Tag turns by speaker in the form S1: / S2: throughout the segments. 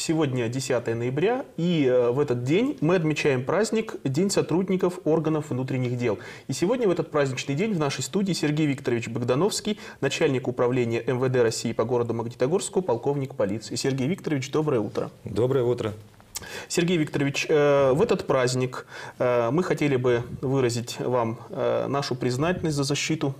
S1: Сегодня 10 ноября, и э, в этот день мы отмечаем праздник День сотрудников органов внутренних дел. И сегодня в этот праздничный день в нашей студии Сергей Викторович Богдановский, начальник управления МВД России по городу Магнитогорску, полковник полиции. Сергей Викторович, доброе утро. Доброе утро. Сергей Викторович, э, в этот праздник э, мы хотели бы выразить вам э, нашу признательность за защиту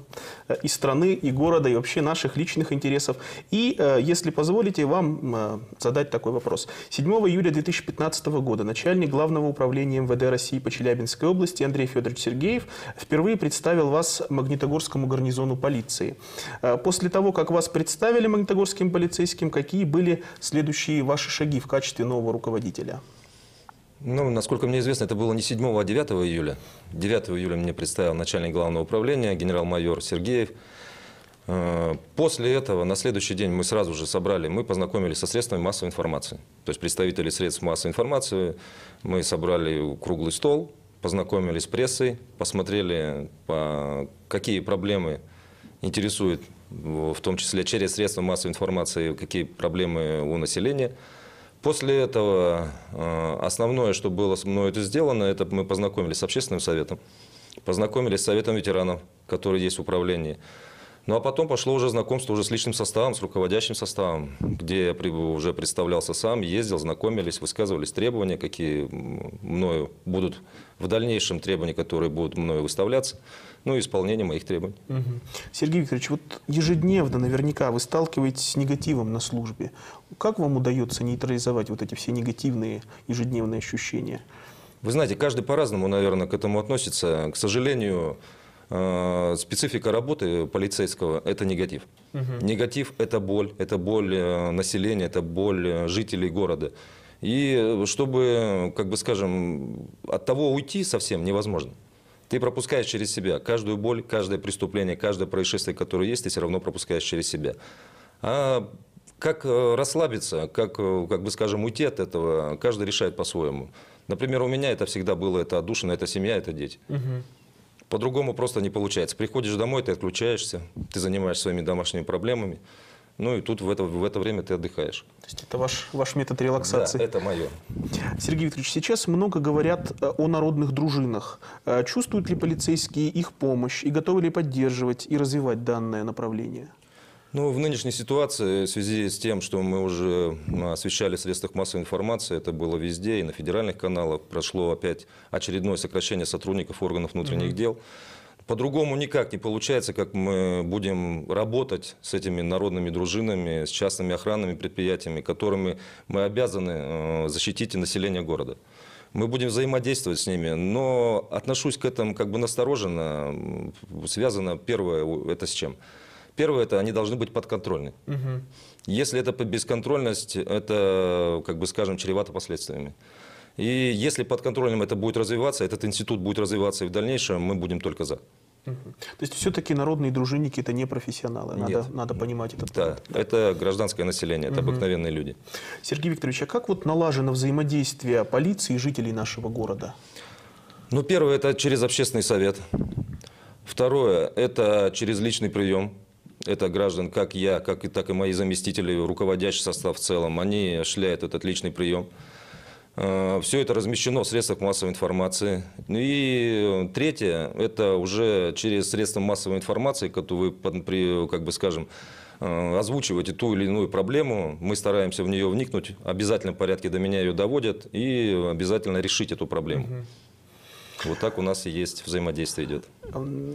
S1: и страны, и города, и вообще наших личных интересов. И, если позволите, вам задать такой вопрос. 7 июля 2015 года начальник Главного управления МВД России по Челябинской области Андрей Федорович Сергеев впервые представил вас Магнитогорскому гарнизону полиции. После того, как вас представили магнитогорским полицейским, какие были следующие ваши шаги в качестве нового руководителя?
S2: Ну, насколько мне известно, это было не 7, а 9 июля. 9 июля мне представил начальник главного управления, генерал-майор Сергеев. Э, после этого, на следующий день мы сразу же собрали, мы познакомились со средствами массовой информации. То есть представители средств массовой информации, мы собрали круглый стол, познакомились с прессой, посмотрели, какие проблемы интересуют, в том числе через средства массовой информации, какие проблемы у населения – После этого э, основное, что было с мной это сделано, это мы познакомились с общественным советом, познакомились с советом ветеранов, который есть в управлении. Ну а потом пошло уже знакомство уже с личным составом, с руководящим составом, где я уже представлялся сам, ездил, знакомились, высказывались требования, какие мною будут в дальнейшем требования, которые будут мною выставляться, ну и исполнение моих требований.
S1: Угу. Сергей Викторович, вот ежедневно наверняка вы сталкиваетесь с негативом на службе. Как вам удается нейтрализовать вот эти все негативные ежедневные ощущения?
S2: Вы знаете, каждый по-разному, наверное, к этому относится. К сожалению, Э, специфика работы полицейского – это негатив. Угу. Негатив – это боль, это боль э, населения, это боль э, жителей города. И чтобы, как бы скажем, от того уйти совсем невозможно. Ты пропускаешь через себя каждую боль, каждое преступление, каждое происшествие, которое есть, ты все равно пропускаешь через себя. А как расслабиться, как, как бы скажем, уйти от этого, каждый решает по-своему. Например, у меня это всегда было, это отдушина, это семья, это дети. Угу. По-другому просто не получается. Приходишь домой, ты отключаешься, ты занимаешься своими домашними проблемами. Ну и тут в это, в это время ты отдыхаешь. То
S1: есть это ваш, ваш метод релаксации? Да, это мое. Сергей Викторович, сейчас много говорят э, о народных дружинах. Э, чувствуют ли полицейские их помощь и готовы ли поддерживать и развивать данное направление?
S2: Ну, в нынешней ситуации, в связи с тем, что мы уже освещали в средствах массовой информации, это было везде, и на федеральных каналах, прошло опять очередное сокращение сотрудников органов внутренних mm-hmm. дел. По-другому никак не получается, как мы будем работать с этими народными дружинами, с частными охранными предприятиями, которыми мы обязаны э, защитить население города. Мы будем взаимодействовать с ними, но отношусь к этому как бы настороженно. Связано первое это с чем? Первое, это они должны быть подконтрольны. Угу. Если это бесконтрольность, это, как бы скажем, чревато последствиями. И если под контролем это будет развиваться, этот институт будет развиваться и в дальнейшем, мы будем только за. Угу.
S1: То есть все-таки народные дружинники это не профессионалы, надо, Нет. надо понимать этот да, момент. Это гражданское население, это угу. обыкновенные люди. Сергей Викторович, а как вот налажено взаимодействие полиции и жителей нашего города?
S2: Ну, первое, это через общественный совет. Второе, это через личный прием это граждан, как я, как, и, так и мои заместители, руководящий состав в целом, они шляют этот личный прием. А, Все это размещено в средствах массовой информации. И э, третье, это уже через средства массовой информации, которые вы, как бы скажем, э, озвучиваете ту или иную проблему, мы стараемся в нее вникнуть, обязательно в порядке до меня ее доводят и обязательно решить эту проблему. Вот так у нас и есть взаимодействие идет.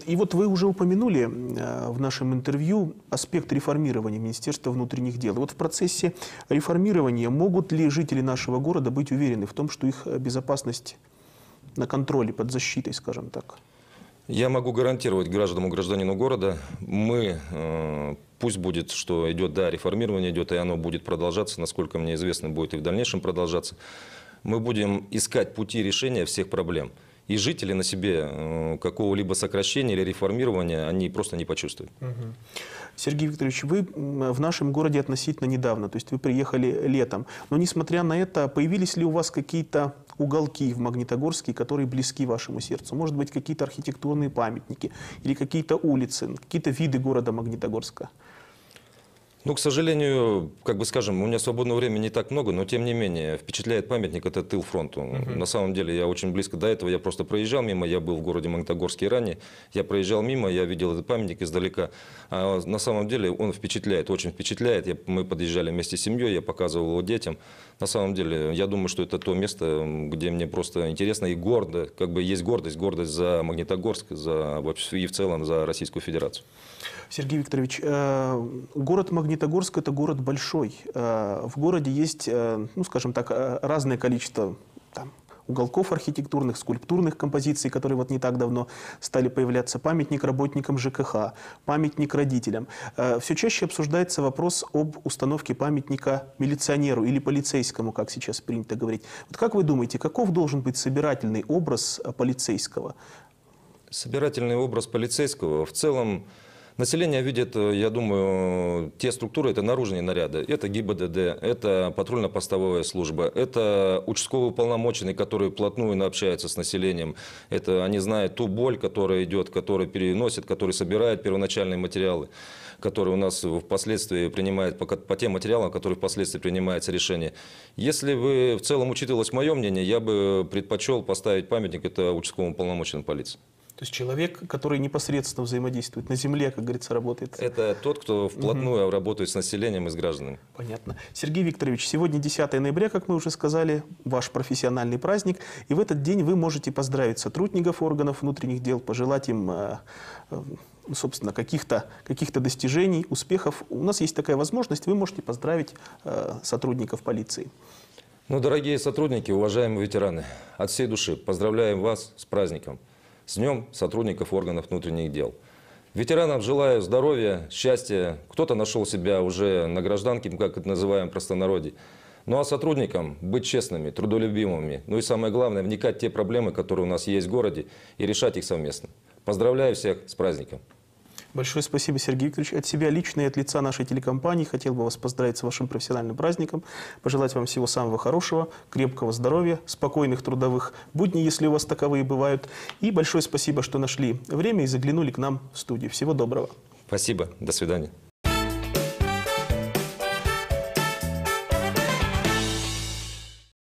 S1: И вот вы уже упомянули э, в нашем интервью аспект реформирования Министерства внутренних дел. Вот в процессе реформирования могут ли жители нашего города быть уверены в том, что их э, безопасность на контроле, под защитой, скажем так?
S2: Я могу гарантировать гражданам и гражданину города, мы, э, пусть будет, что идет, да, реформирование идет, и оно будет продолжаться, насколько мне известно, будет и в дальнейшем продолжаться, мы будем искать пути решения всех проблем – и жители на себе э, какого-либо сокращения или реформирования они просто не почувствуют.
S1: Сергей Викторович, вы в нашем городе относительно недавно, то есть вы приехали летом, но несмотря на это, появились ли у вас какие-то уголки в Магнитогорске, которые близки вашему сердцу? Может быть, какие-то архитектурные памятники или какие-то улицы, какие-то виды города Магнитогорска?
S2: Ну, к сожалению, как бы скажем, у меня свободного времени не так много, но тем не менее впечатляет памятник это тыл фронту. Угу. На самом деле я очень близко до этого, я просто проезжал мимо, я был в городе Магнитогорске ранее, я проезжал мимо, я видел этот памятник издалека. А на самом деле он впечатляет, очень впечатляет. Я, мы подъезжали вместе с семьей, я показывал его детям. На самом деле, я думаю, что это то место, где мне просто интересно и гордо, как бы есть гордость, гордость за Магнитогорск, за и в целом за Российскую Федерацию.
S1: Сергей Викторович, э, город Магнитогорск Магнитогорск – это город большой. Э, в городе есть, э, ну, скажем так, э, разное количество там, уголков архитектурных, скульптурных композиций, которые вот не так давно стали появляться, памятник работникам ЖКХ, памятник родителям. Все чаще обсуждается вопрос об установке памятника милиционеру или полицейскому, как сейчас принято говорить. Вот как вы думаете, каков должен быть собирательный образ полицейского?
S2: Собирательный образ полицейского в целом Население видит, э, я думаю, те структуры, это наружные наряды, это ГИБДД, это патрульно-постовая служба, это участковые уполномоченные, которые плотную общаются с населением, это они знают ту боль, которая идет, которая переносит, который собирает первоначальные материалы, которые у нас впоследствии принимает, по, по тем материалам, которые впоследствии принимается решение. Если бы в целом учитывалось мое мнение, я бы предпочел поставить памятник это участковому уполномоченному полиции.
S1: То есть человек, который непосредственно взаимодействует на земле, как говорится, работает.
S2: Это тот, кто вплотную угу. работает с населением и с гражданами.
S1: Понятно. Сергей Викторович, сегодня 10 ноября, как мы уже сказали, ваш профессиональный праздник. И в этот день вы можете поздравить сотрудников органов внутренних дел, пожелать им э, э, собственно, каких-то каких, достижений, успехов. У нас есть такая возможность, вы можете поздравить э, сотрудников полиции.
S2: Ну, дорогие сотрудники, уважаемые ветераны, от всей души поздравляем вас с праздником с Днем сотрудников органов внутренних дел. Ветеранам желаю здоровья, счастья. Кто-то нашел себя уже на гражданке, как это называем в простонародье. Ну а сотрудникам быть честными, трудолюбимыми. Ну и самое главное, вникать в те проблемы, которые у нас есть в городе, и решать их совместно. Поздравляю всех с праздником!
S1: Большое спасибо, Сергей Викторович. От себя лично и от лица нашей телекомпании хотел бы вас поздравить с вашим профессиональным праздником, пожелать вам всего самого хорошего, крепкого здоровья, спокойных трудовых будней, если у вас таковые бывают. И большое спасибо, что нашли время и заглянули к нам в студию. Всего доброго.
S2: Спасибо. До свидания.